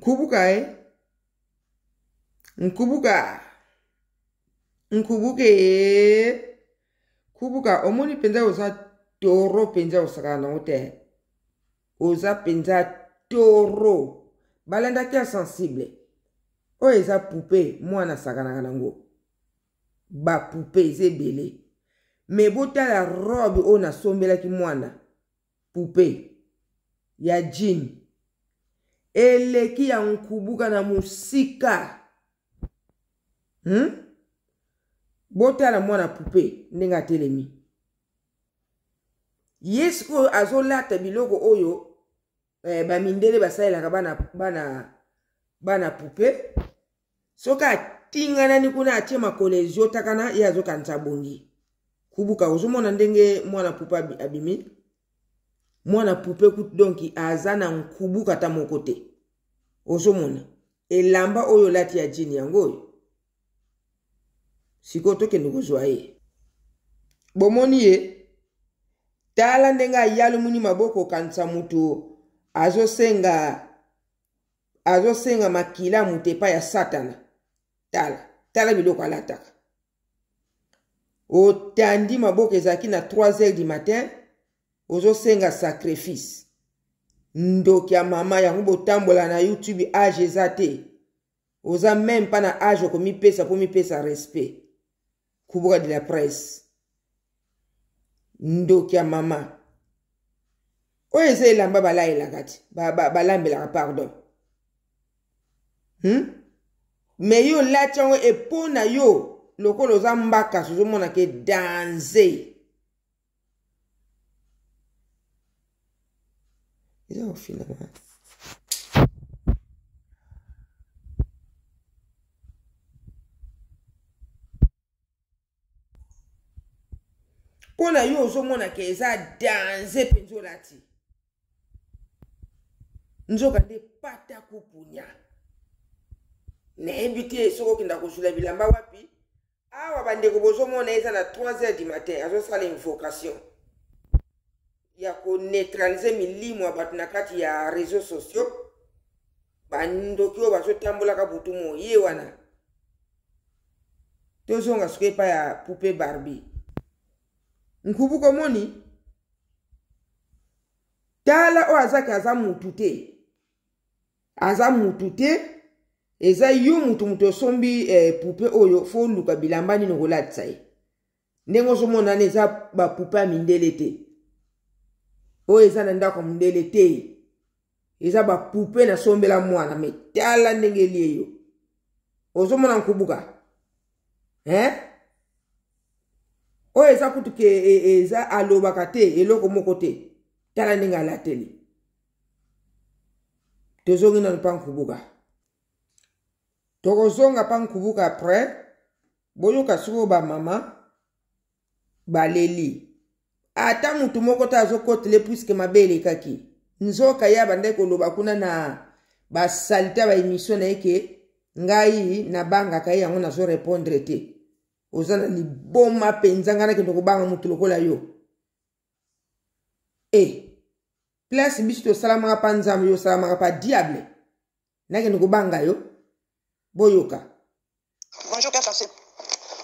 nkubukae eh? nkubuka nkubuke eh? kubuka omoni mpenza oza toro mpenza osakana nango te oza mpenza toro balandaki ya sensible oyo eza pupe mwana asakanaka nango bapupe eza ebele me botala robe oyo nasombelaki mwana pupe ya jine eleki ya nkubuka na mosika hmm? botala mwana pupe ndenge atelemi ye sikoyo azolata biloko oyo eh, bamindele basalelaka bana, bana, bana pupe soki atinganani kuna atie makolo eziotaka na ye azokanisa bongi kubuka ozomona ndenge mwana pupe abimi mwana poupe kutu donki aza na nkubu kata moko te ozomona elamba oyo olati ya jini yango oyo sikoyo tokende kozwa ye bomoni ye tala ndenge ayalimuni maboko okanisa moto azosenga azosenga makilamu te epai ya satana tala tala biloko alataka otandi maboko ezalaki na 3 heures du matin ozosenga sacrifice ndoki ya mama yango botambola na youtube age eza te oza meme mpa na age okomipesa mpo mipesa respect kuboka de la presse ndoki ya mama oyo eza elamba balayelaka ti balambelaka ba, ba pardon hmm? me yo olati yango epona yo lokola oza mbaka sozomonaka edanze eza kofilma mpona yo ozomonaka eza danze mpenza olati nzoka nde pata kopunya nayebi te soki okenda kozula bilamba wapi awa bandeko bozomona eza na 3 heures du matin azosala invocation ya koneutralize milimo ya bato na kati ya réseau sociaux bandoki oyo bazotambolaka butu moye wana tozonga soki epai ya poupe barbi nkubu komoni tala oyo azaki aza mutu te aza mutu te eza yo mutu mutu osombi eh, pupe oyo fo oluka bilamba nini okolatisa ye ndenge ozomona ne eza bapupe ya mindele te oyo eza na ndako mondele te eza bapupe nasombela mwana me tala ndenge eli eyo ozomona nkubuka eh? oyo eza kutuke e, e, eza alobaka te eloko moko te tala ndenge alateli tozongi nanu mpa nkubuka tokozonga mpa nkubuka apres boyoka sikoyo bamama baleli ata mutu moko to azokotela puiske mabe elekaki nzoka ye abandai koloba kuna na basalite ya baemisio na ye ke ngai nabangaka ye yango nazorepondre te oza na liboma mpenza ngai nakende kobanga motu lokola yo e place biso tosalamaka mpa nzambe yo osalamaka mpa diable nakende kobanga yo boyoka bonjour kaka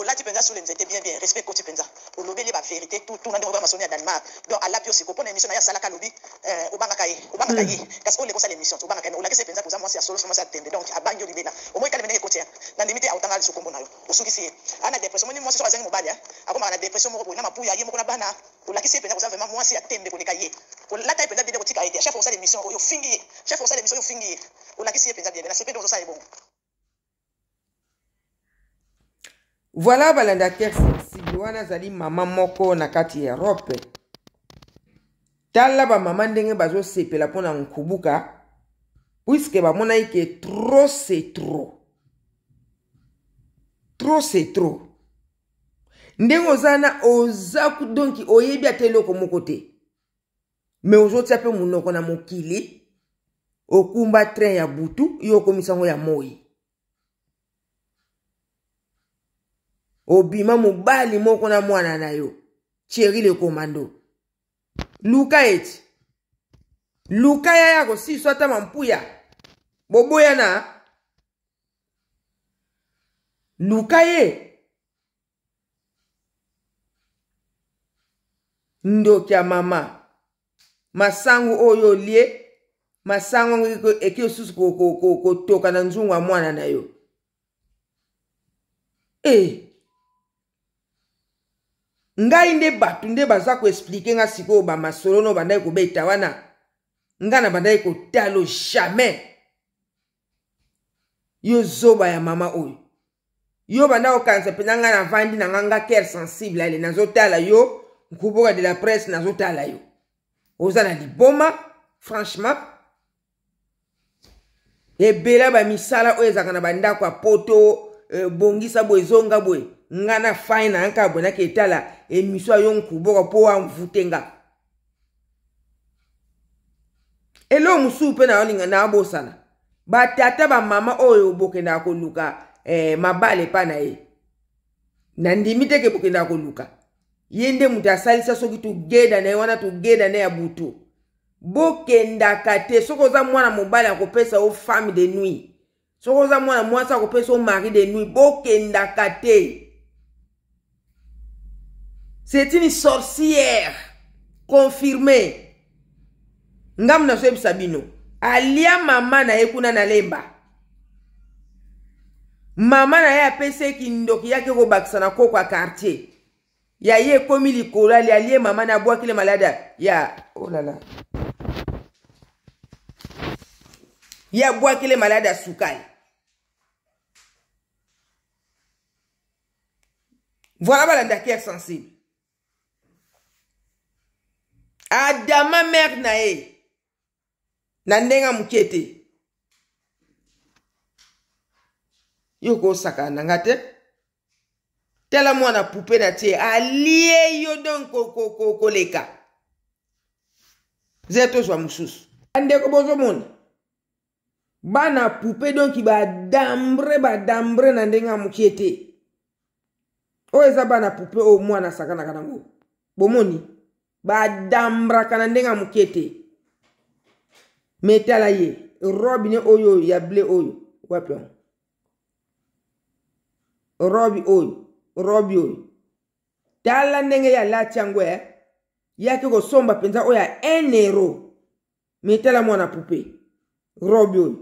olati mpenza sule nzete bien bien respect ekoti mpenza olobeli baverité tuna ndenge bamasoni ya danemark donc alabi osiko mpona émission na ye asalaka alobi euh, obangaka ye obangaka mm. ye kasi oleka osala émission obangaka ye olakisi mpenza koza mwasi ya solo mwasi ya tembe donc abangi olibela omoi kalemi ndenge ekoti ya na ndimi te aotanga lisu kombo na yo osukisi ye ana dépression moni mwasi soko azangi mobali akomaka na dépression moko boye na mapuya ye moko na bana olakisi ye mpenza koza vraimen mwasi ya tembe koleka ye olata ye mpenza bien kotika ye te chaque fois osala émission oyo ofingi ye chaque fois osala émission oyo ofingi ye olakisi ye mpenza bien bien na sepe nde ozosala ebongo voila balandakere sensible wana azali mama moko na kati ya erope tala bamama ndenge bazosepela mpona nkubuka puiske bamonaki ke tro se tro tro se tro ndenge oza na oza donki oyebi ata eloko moko te me ozotia mpe monoko na mokili okumba train ya butu yo okomisa yango ya moi obima mobali moko na mwana na yo thierry le komando luka eti luka yaya kosiso ata mampuya boboya na luka ye ndoki ya mama masango oyo olie masango eki osusu kotoka na nzungu ya mwana na yo e eh! hey. ngai nde bato nde baza koexplike nga sikoyo bamasolono bandaki kobeta wana ngai na bandaki kotalo jamai yo zoba ya mama oyo yo banda kokanisa mpenza ngai navandi na nga nga kere sensible ale nazotala yo nkuboka de la presse nazotala yo oza na liboma franchement ebela bamisala oyo ezalaka na bandako ya poto eh, bongisa boye ezonga boye ngai na fai na yanka boye nake etala emission ayo nkuboko mpo amvutengaka eloko mosusu mpe nayolinga nabosana batata bamama oyo bokendaka koluka eh, mabale mpa na ye nandimi teke bokendaka koluka ye nde moto asalisa soki togeda na ye wana togeda na ye ya butu bokendaka te soki oza mwana mobali akopesa o femme de nuit soki oza mwana mwasi akopesa o mari de nuit bokendaka te c'est une sorcière confirmée ngambu nazoyebisa bino alia mama na ye kuna na lemba mama na ye apesaki ndoki yake kobakisa na koko ya quartier ya ye ekomi likolo ali alie mama na abwaki le malade ya olala oh ye abwaki le malade asukali voilà balandaki ya sensible adama mere na ye na ndenge ya moke te yo kosakana na nga te tala mwana pupe na tie alie yo donc koleka ko, ko, ze tozwa mosusu bandeko bozomona bana pupe donki badambre badambre na ndenge ya mokie te oyo eza bana pupe oyo mwana asakanaka nango bomoni badambrakana ndenge amoke te me tala ye robine oyo ya ble oyo wapi on robi oyo robi oyo tala ndenge ya lati yango e eh, ye ayeke kosomba mpenza oyo ya un euro me tala mwana pupe robi oyo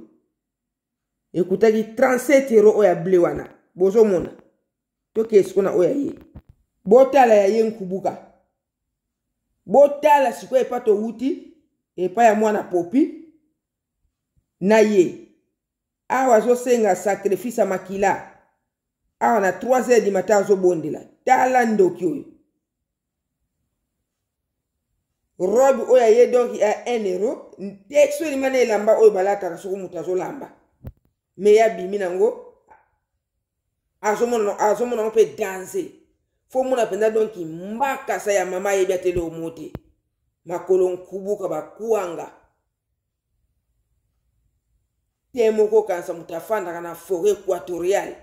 ekutaki 37 euro oyo ya ble wana bozomona toke esiko na oyo ya ye botala ya ye nkubuka botala sikoyo epai towuti epai ya mwana popi na ye awa azosenga sacrifice ya makila awa na 3 heures du matin azobondela tala ndoki oyo robe oyo aye donk ya 1 euro te so elima na elamba oyo balataka soki moto azolamba me ye abimi nango azomonango mpe danse fo muna mpenza donki mbakasa ya mama ayebi atele omo te makolo nkubuka bakwanga te moko okanisa moto afandaka na forêt équatoriale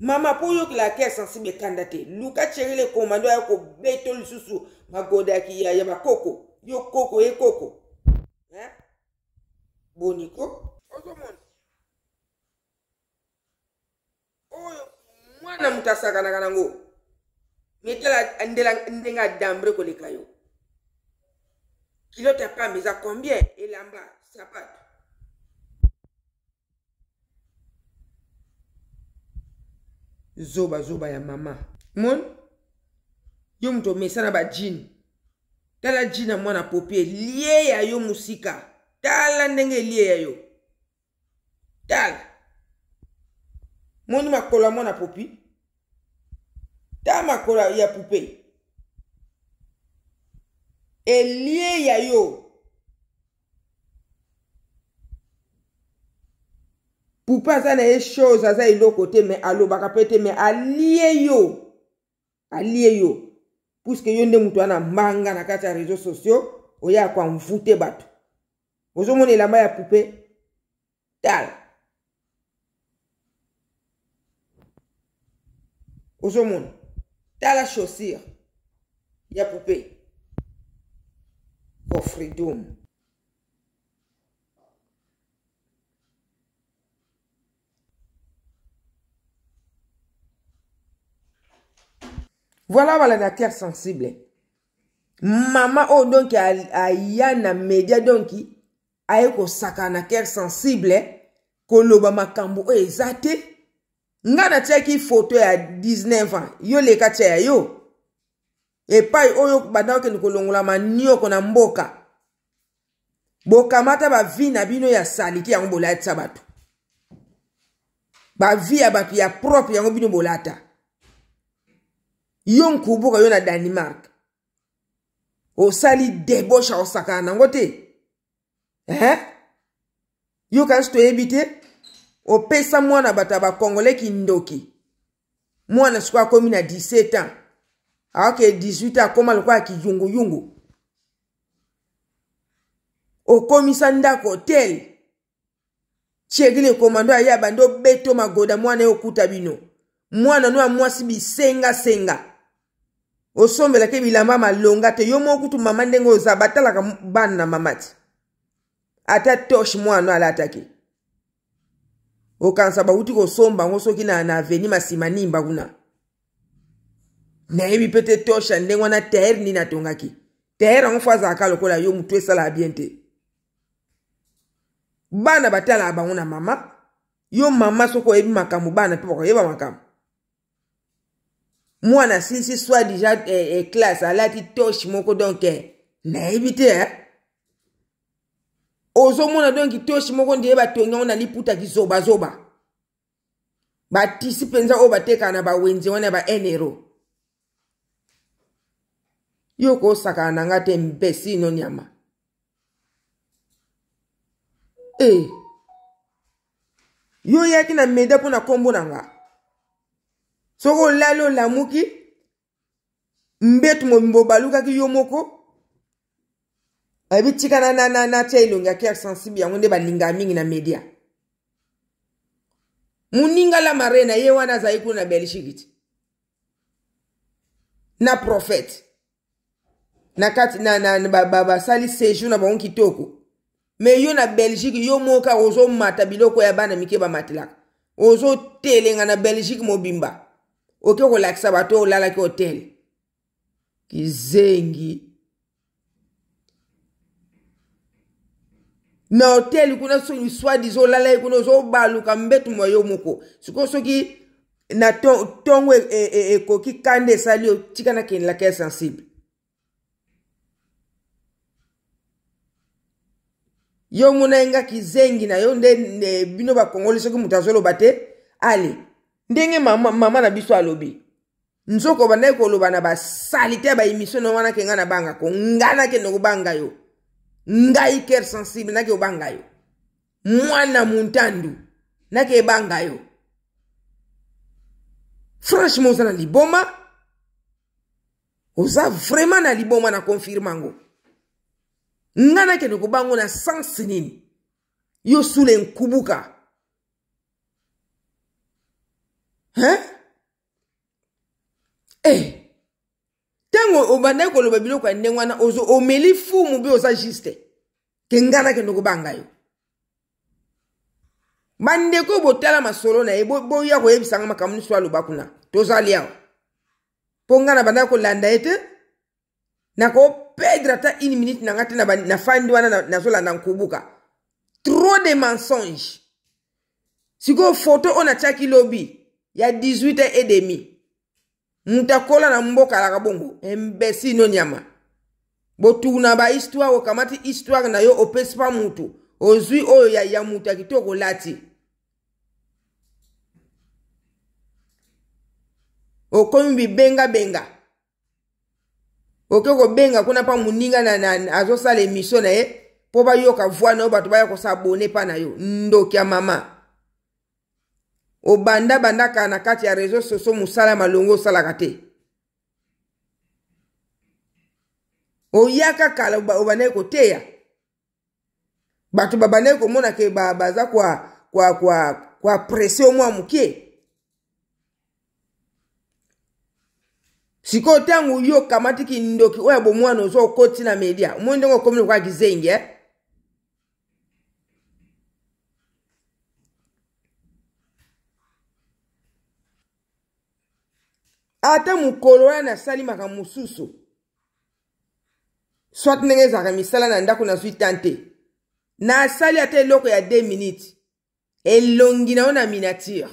mama mpo oyokela ake sensible ekanda te luka cherile komando aya kobeto lisusu magoda ya, ya bakoko yo koko ye koko boniko ozomona na moto asakanaka nango me tala ndenge adambre koleka yo kilote ya pambe eza combien elamba sapato zobazoba ya mama moni yo moto omesana bajine tala jine ya mwana popi elie ya yo mosika tala ndenge elie ya yo tala moni makolo ya mwana popi ta makolo ya pupe elie ya yo pupe aza na ye chose aza eloko te me alobaka mpe te me alie yo alie yo puiske yo nde moto wana mbanga na kati ya réseau sociaux oya kwamvu te bato ozomona elamba ya pupe tala ozomona tala chaussure ya poupée for freedom voilà balanda terre sensible mama oyo oh, donki aya na media donki aye kosakana na terre sensible koloba makambo oyo eh, eza te nga na tia ki foto ya 19 ans yo leka tia ya yo epai oyo banda okende kolongolama nioko na mboka bokamata bavi na bino ya salite yango bolatisa bato bavi ya bato ya propre yango bino bolata yo nkubuka yo na danemark osali debosha osakana nango te eh? yo kasi toyebi te opesa mwana bato ya bakongole kindoki mwana sikoyo akómi na 17 ans aoke 18 akóma lokola kijunguyungu okómisa ndako hotel tiegile ekomando aya bando beto magoda mwana ye okuta bino mwana no ya mwasi bisengasenga osombelaka bilamba malonga te yo moko kutu mama ndenge oza batalaka bana na mama ti ata toshe mwana no alataki okanisa bauti kosomba yango soki na, na aveni masima nimba kuna nayebi mpe te tosha ndenge wana tere nini atongaki tere yango fo azalaka lokola yo motu esalaka bien te bana batalaka bango na mama yo mama soki oyebi makambo bana mpe bakoyeba makambo mwana silisi soi déjà eh, eh, classe alati toshe moko donk eh, nayebi te eh? ozomona donki toshi moko ndeye batongi yango na liputaki zobazoba batisi mpenza oyo batekaka na bawenze wana ba nro yo kosakana na nga te mbesi ino nyama e yo oyaki na meda mpo na nkombo na nga soki olali olamuki mbetu mobimbo balukaki yo moko ebi tikana na na na tia elongi akia sensible yango nde balinga mingi na media moningala marena ye wana azali kuna na belgique ti na prophète na kati na, na, na basali ba, ba, séjour na bango kitoko me yo na belgique yo moka ozomata biloko ya bana mike bamatelaka ozotelenga na belgique mobimba oke kolakisa bato olalaki hotel kizengi na hoteli kuna soki swadisa olala ye kuna ozobaluka mbetuma yo moko sikoyo soki na ntongo ekoki e, e, e kanda esali yo tika na kende laka ya sensible yo mona ayengaki zengi na yo nde bino bakongoli soki moto azoloba te ale ndenge mama, mama na biso alobi nzoko bandaki koloba na basalite ya baemisio na wana ke nga na bangako nga nakende kobanga yo ngai ker sensible nake obanga yo mwana muntandu nake ebanga yo franchement oza na liboma oza vraiment na liboma na confirme yango nga nakende kobango na sansi nini yo sule nkubuka hein eh ntango obandaki koloba biloko ya ndenge wana omeli fumu mpe oza juste ke ngai nakende kobanga yo bandeko botala masolo na ye boya koyebisanga makambo nyonso aloba kuna tozali awa mpo ngai na bandaki kolanda ye te nakopedre ata une minute na ngai te na fandi wana nazolanda nkobuka trop de mensonge sikoyo foto oyo natiaki lobi ya 18 et demi ntakola na mbokalaka bongo embesi no nyama botuna bahistware okamati histware na yo opesi mpa mutu ozwi oyo ya, ya mutu ya kitoko lati okomi bibengabenga okoki kobenga kuna mpa moninga na, na, azosala emission na ye mpo bayoka voi na yo bato baya kosabone mpa na yo ndoki ya mama obanda banda kaka na kati ya réseau soso mosala ya malongo osalaka te oya kaka obandaki koteya bato babandaki komona ke baza kwa, kwa, kwa, kwa presse omwa moke sikoyo ntango yo okamati kindoki oyo bomwana ozo okoti na media omoni ndenge okomi lokwaki zenge eh? ata mokolo wana nasalimaka mosusu swat ndenge ezalaka misala na ndako nazwi tan te nasali ata eloko ya 2 minutes elongi na yo na minatire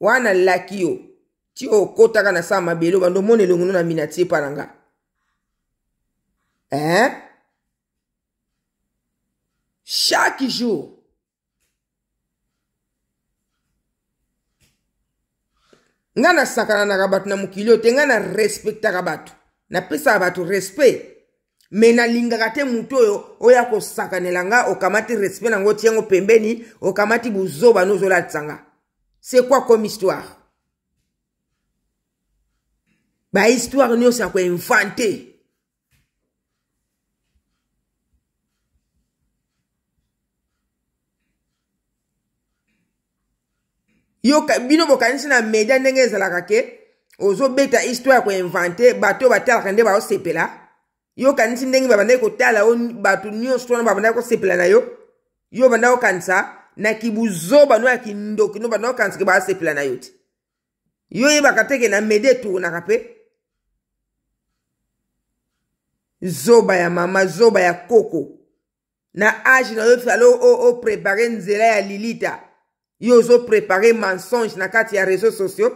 wana nalaki yo ti okotaka na saa mabele o bando omona elongi no na minatire mpa na nga eh? chaque jour nga nasakananaka bato na mokili oyo te nga narespektaka bato napesaka bato respect me nalingaka te motu oyo oya kosakanela nga okamati respect nango tiango pembeni okamati buzoba nozolatisa nga c'est quoi comme histoire bahistware nyonso ya koinvante yo bino bokanisi na media ndenge ezalaka ke ozobeta histoire ya koinvente bato oyo batalaka nde baosepela yo kanisi ndenge babandaki kotala o bato nyonso wana babandaki kosepela na yo yo bandaki kokanisa na kibuzo bano ya kindokino bandaki kokanisaki baasepela na yo ti yo oyebaka teke na media etournaka mpe zoba ya mama zoba ya koko na age na yo fala oprepare nzela ya lilita ye ozoprepare mensonge na kati ya réseau sociaux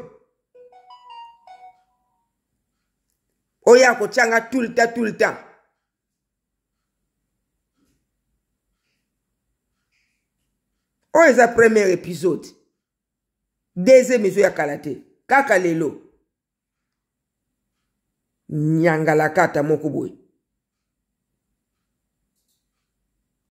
oyo akotianga tout le temps tout le temps oyo eza premier épisode deuxième ezo ya kala te kaka lelo nyangalaka ata moko boye